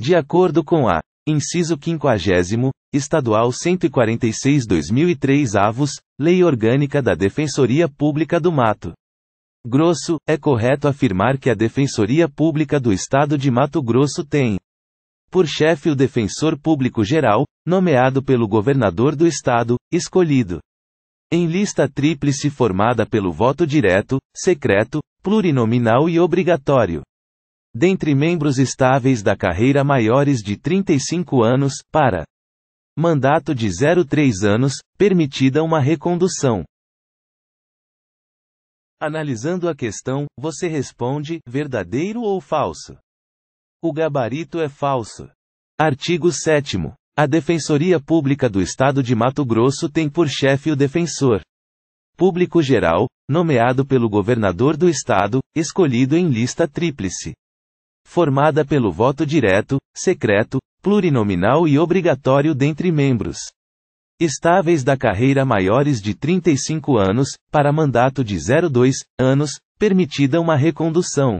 De acordo com a Inciso 50, Estadual 146-2003 Avos, Lei Orgânica da Defensoria Pública do Mato. Grosso, é correto afirmar que a Defensoria Pública do Estado de Mato Grosso tem por chefe o Defensor Público Geral, nomeado pelo Governador do Estado, escolhido em lista tríplice formada pelo voto direto, secreto, plurinominal e obrigatório dentre membros estáveis da carreira maiores de 35 anos, para mandato de 03 anos, permitida uma recondução. Analisando a questão, você responde: verdadeiro ou falso? O gabarito é falso. Artigo 7. A Defensoria Pública do Estado de Mato Grosso tem por chefe o defensor público geral, nomeado pelo governador do estado, escolhido em lista tríplice formada pelo voto direto, secreto, plurinominal e obrigatório dentre membros estáveis da carreira maiores de 35 anos, para mandato de 02 anos, permitida uma recondução.